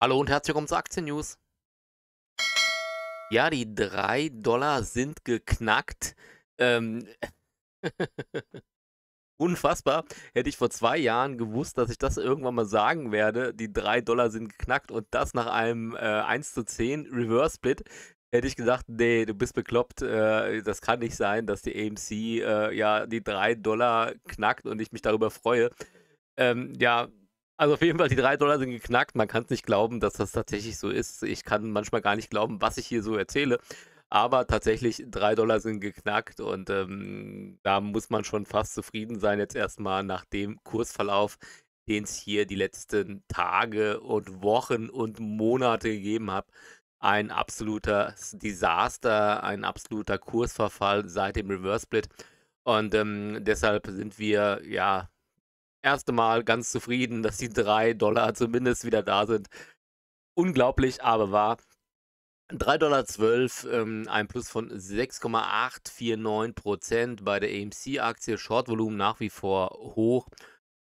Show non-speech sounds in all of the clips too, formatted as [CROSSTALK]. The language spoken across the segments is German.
Hallo und herzlich willkommen zu Aktien News. Ja, die 3 Dollar sind geknackt. Ähm [LAUGHS] Unfassbar. Hätte ich vor zwei Jahren gewusst, dass ich das irgendwann mal sagen werde. Die 3 Dollar sind geknackt und das nach einem äh, 1 zu 10 Reverse Split. Hätte ich gesagt, nee, du bist bekloppt. Äh, das kann nicht sein, dass die AMC äh, ja die 3 Dollar knackt und ich mich darüber freue. Ähm, ja, also auf jeden Fall, die drei Dollar sind geknackt. Man kann es nicht glauben, dass das tatsächlich so ist. Ich kann manchmal gar nicht glauben, was ich hier so erzähle. Aber tatsächlich, drei Dollar sind geknackt und ähm, da muss man schon fast zufrieden sein jetzt erstmal nach dem Kursverlauf, den es hier die letzten Tage und Wochen und Monate gegeben hat. Ein absoluter Desaster, ein absoluter Kursverfall seit dem Reverse Split. Und ähm, deshalb sind wir ja erste Mal ganz zufrieden, dass die 3 Dollar zumindest wieder da sind. Unglaublich, aber wahr. 3,12 Dollar, ähm, ein Plus von 6,849 Prozent bei der AMC-Aktie. Shortvolumen nach wie vor hoch.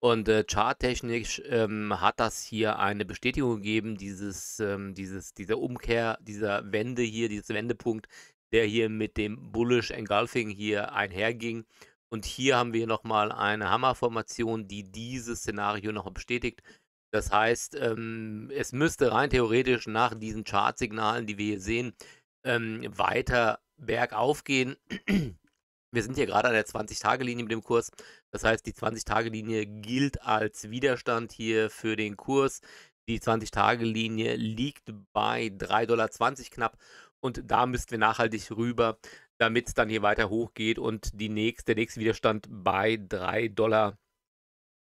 Und äh, charttechnisch ähm, hat das hier eine Bestätigung gegeben, dieses, ähm, dieses, dieser Umkehr, dieser Wende hier, dieses Wendepunkt, der hier mit dem Bullish Engulfing hier einherging. Und hier haben wir nochmal eine Hammerformation, die dieses Szenario noch bestätigt. Das heißt, ähm, es müsste rein theoretisch nach diesen Chartsignalen, die wir hier sehen, ähm, weiter bergauf gehen. Wir sind hier gerade an der 20-Tage-Linie mit dem Kurs. Das heißt, die 20-Tage-Linie gilt als Widerstand hier für den Kurs. Die 20-Tage-Linie liegt bei 3,20 Dollar knapp und da müssten wir nachhaltig rüber damit es dann hier weiter hochgeht und die nächste, der nächste Widerstand bei 3 Dollar,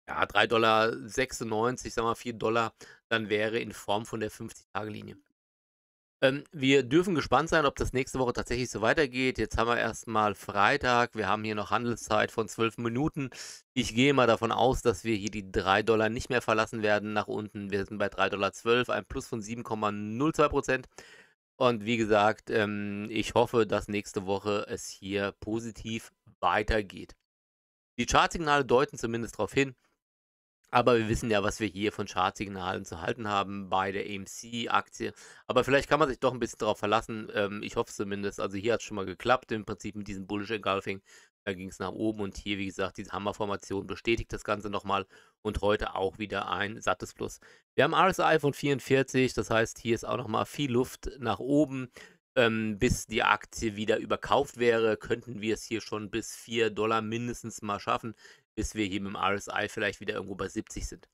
ja, 3 Dollar 96, sagen wir 4 Dollar, dann wäre in Form von der 50-Tage-Linie. Ähm, wir dürfen gespannt sein, ob das nächste Woche tatsächlich so weitergeht. Jetzt haben wir erstmal Freitag. Wir haben hier noch Handelszeit von 12 Minuten. Ich gehe mal davon aus, dass wir hier die 3 Dollar nicht mehr verlassen werden nach unten. Wir sind bei 3,12 Dollar, ein Plus von 7,02 Prozent. Und wie gesagt, ähm, ich hoffe, dass nächste Woche es hier positiv weitergeht. Die Chartsignale deuten zumindest darauf hin, aber wir wissen ja, was wir hier von Chartsignalen zu halten haben bei der AMC-Aktie. Aber vielleicht kann man sich doch ein bisschen darauf verlassen. Ähm, ich hoffe zumindest. Also hier hat es schon mal geklappt, im Prinzip mit diesem Bullish Engulfing. Da ging es nach oben und hier, wie gesagt, diese Hammerformation bestätigt das Ganze nochmal und heute auch wieder ein sattes Plus. Wir haben RSI von 44, das heißt, hier ist auch nochmal viel Luft nach oben. Ähm, bis die Aktie wieder überkauft wäre, könnten wir es hier schon bis 4 Dollar mindestens mal schaffen, bis wir hier mit dem RSI vielleicht wieder irgendwo bei 70 sind.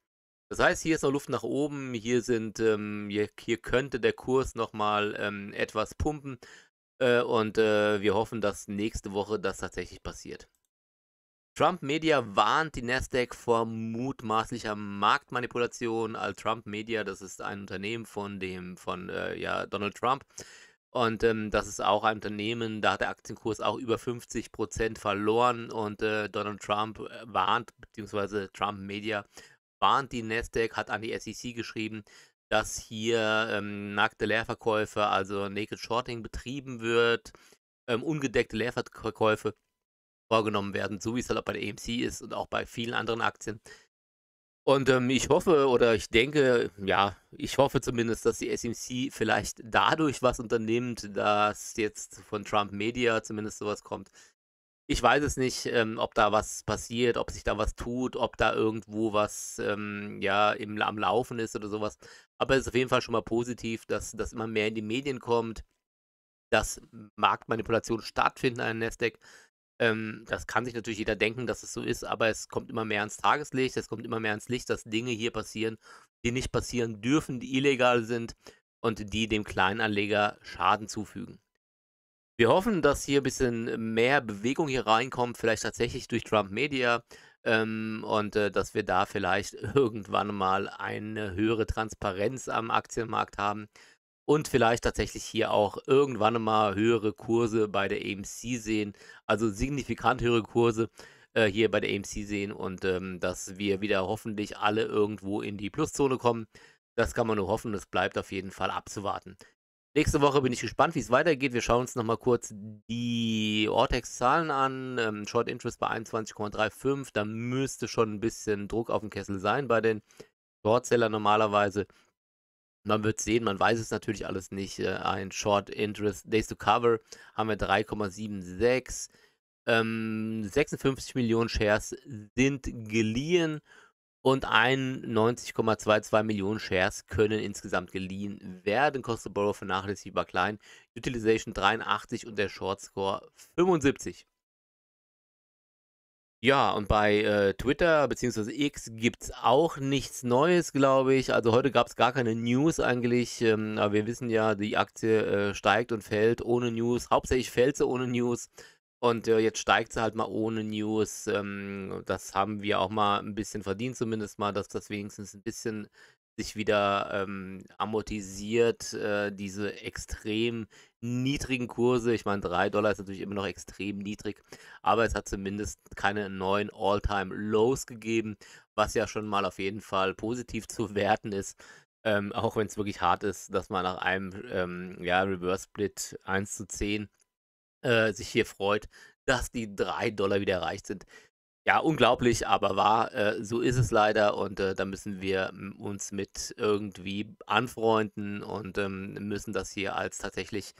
Das heißt, hier ist noch Luft nach oben, hier, sind, ähm, hier, hier könnte der Kurs nochmal ähm, etwas pumpen, äh, und äh, wir hoffen, dass nächste Woche das tatsächlich passiert. Trump Media warnt die Nasdaq vor mutmaßlicher Marktmanipulation. All Trump Media, das ist ein Unternehmen von dem von äh, ja, Donald Trump. Und ähm, das ist auch ein Unternehmen, da hat der Aktienkurs auch über 50 verloren. Und äh, Donald Trump äh, warnt, beziehungsweise Trump Media warnt die Nasdaq, hat an die SEC geschrieben, dass hier ähm, nackte Leerverkäufe, also Naked Shorting betrieben wird, ähm, ungedeckte Leerverkäufe vorgenommen werden, so wie es halt auch bei der EMC ist und auch bei vielen anderen Aktien. Und ähm, ich hoffe oder ich denke, ja, ich hoffe zumindest, dass die SMC vielleicht dadurch was unternimmt, dass jetzt von Trump Media zumindest sowas kommt, ich weiß es nicht, ähm, ob da was passiert, ob sich da was tut, ob da irgendwo was ähm, ja im, am Laufen ist oder sowas. Aber es ist auf jeden Fall schon mal positiv, dass das immer mehr in die Medien kommt, dass Marktmanipulationen stattfinden an Nasdaq. Ähm, das kann sich natürlich jeder denken, dass es so ist, aber es kommt immer mehr ans Tageslicht, es kommt immer mehr ans Licht, dass Dinge hier passieren, die nicht passieren dürfen, die illegal sind und die dem Kleinanleger Schaden zufügen. Wir hoffen, dass hier ein bisschen mehr Bewegung hier reinkommt, vielleicht tatsächlich durch Trump Media ähm, und äh, dass wir da vielleicht [LAUGHS] irgendwann mal eine höhere Transparenz am Aktienmarkt haben und vielleicht tatsächlich hier auch irgendwann mal höhere Kurse bei der AMC sehen, also signifikant höhere Kurse äh, hier bei der AMC sehen und ähm, dass wir wieder hoffentlich alle irgendwo in die Pluszone kommen. Das kann man nur hoffen, das bleibt auf jeden Fall abzuwarten. Nächste Woche bin ich gespannt, wie es weitergeht. Wir schauen uns nochmal kurz die Ortex-Zahlen an. Ähm, Short Interest bei 21,35. Da müsste schon ein bisschen Druck auf dem Kessel sein bei den Shortseller normalerweise. Man wird sehen, man weiß es natürlich alles nicht. Äh, ein Short Interest Days to Cover haben wir 3,76. Ähm, 56 Millionen Shares sind geliehen und 91,22 Millionen Shares können insgesamt geliehen werden. Cost to Borrow vernachlässigbar klein. Utilization 83 und der Short Score 75. Ja, und bei äh, Twitter bzw. X gibt es auch nichts Neues, glaube ich. Also heute gab es gar keine News eigentlich. Ähm, aber wir wissen ja, die Aktie äh, steigt und fällt ohne News. Hauptsächlich fällt sie ohne News. Und äh, jetzt steigt sie halt mal ohne News. Ähm, das haben wir auch mal ein bisschen verdient, zumindest mal, dass das wenigstens ein bisschen sich wieder ähm, amortisiert, äh, diese extrem niedrigen Kurse. Ich meine, 3 Dollar ist natürlich immer noch extrem niedrig, aber es hat zumindest keine neuen All-Time-Lows gegeben, was ja schon mal auf jeden Fall positiv [LAUGHS] zu werten ist. Ähm, auch wenn es wirklich hart ist, dass man nach einem ähm, ja, Reverse-Split 1 zu 10 äh, sich hier freut, dass die 3 Dollar wieder erreicht sind. Ja, unglaublich, aber wahr. Äh, so ist es leider und äh, da müssen wir ähm, uns mit irgendwie anfreunden und ähm, müssen das hier als tatsächlich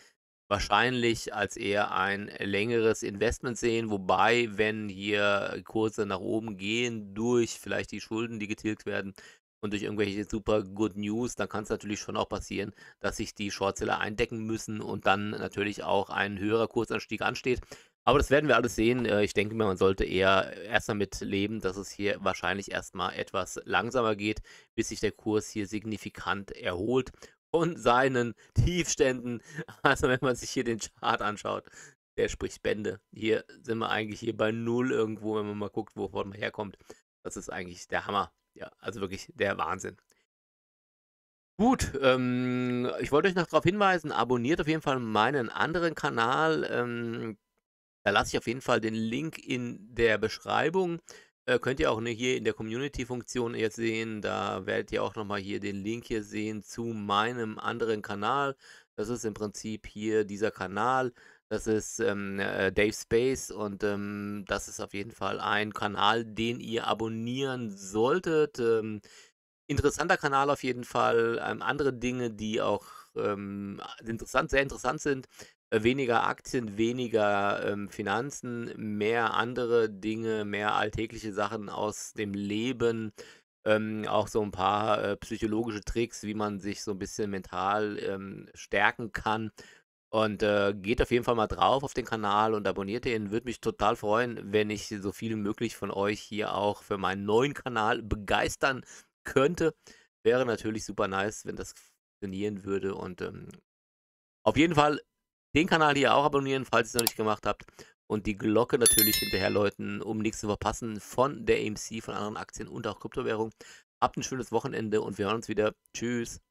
wahrscheinlich als eher ein längeres Investment sehen. Wobei, wenn hier Kurse nach oben gehen durch vielleicht die Schulden, die getilgt werden, und durch irgendwelche super Good News, dann kann es natürlich schon auch passieren, dass sich die Shortseller eindecken müssen und dann natürlich auch ein höherer Kursanstieg ansteht. Aber das werden wir alles sehen. Äh, ich denke mir, man sollte eher erst damit leben, dass es hier wahrscheinlich erstmal etwas langsamer geht, bis sich der Kurs hier signifikant erholt von seinen Tiefständen. [LAUGHS] Also wenn man sich hier den Chart anschaut, der spricht Bände. Hier sind wir eigentlich hier bei Null irgendwo, wenn man mal guckt, wovon man herkommt. Das ist eigentlich der Hammer ja, also wirklich der Wahnsinn. Gut, ähm, ich wollte euch noch darauf hinweisen, abonniert auf jeden Fall meinen anderen Kanal. Ähm, da lasse ich auf jeden Fall den Link in der Beschreibung. Äh, könnt ihr auch ne, hier in der Community-Funktion jetzt sehen. Da werdet ihr auch nochmal hier den Link hier sehen zu meinem anderen Kanal. Das ist im Prinzip hier dieser Kanal. Das ist ähm, äh, Dave Space und ähm, das ist auf jeden Fall ein Kanal, den ihr abonnieren solltet. Ähm, interessanter Kanal auf jeden Fall. Ähm, andere Dinge, die auch ähm, interessant, sehr interessant sind. Äh, weniger Aktien, weniger ähm, Finanzen, mehr andere Dinge, mehr alltägliche Sachen aus dem Leben. Ähm, auch so ein paar äh, psychologische Tricks, wie man sich so ein bisschen mental ähm, stärken kann. Und äh, geht auf jeden Fall mal drauf auf den Kanal und abonniert ihn. Würde mich total freuen, wenn ich so viel möglich von euch hier auch für meinen neuen Kanal begeistern könnte. Wäre natürlich super nice, wenn das funktionieren würde. Und ähm, auf jeden Fall den Kanal hier auch abonnieren, falls ihr es noch nicht gemacht habt. Und die Glocke natürlich hinterher läuten, um nichts zu verpassen von der AMC, von anderen Aktien und auch Kryptowährungen. Habt ein schönes Wochenende und wir hören uns wieder. Tschüss.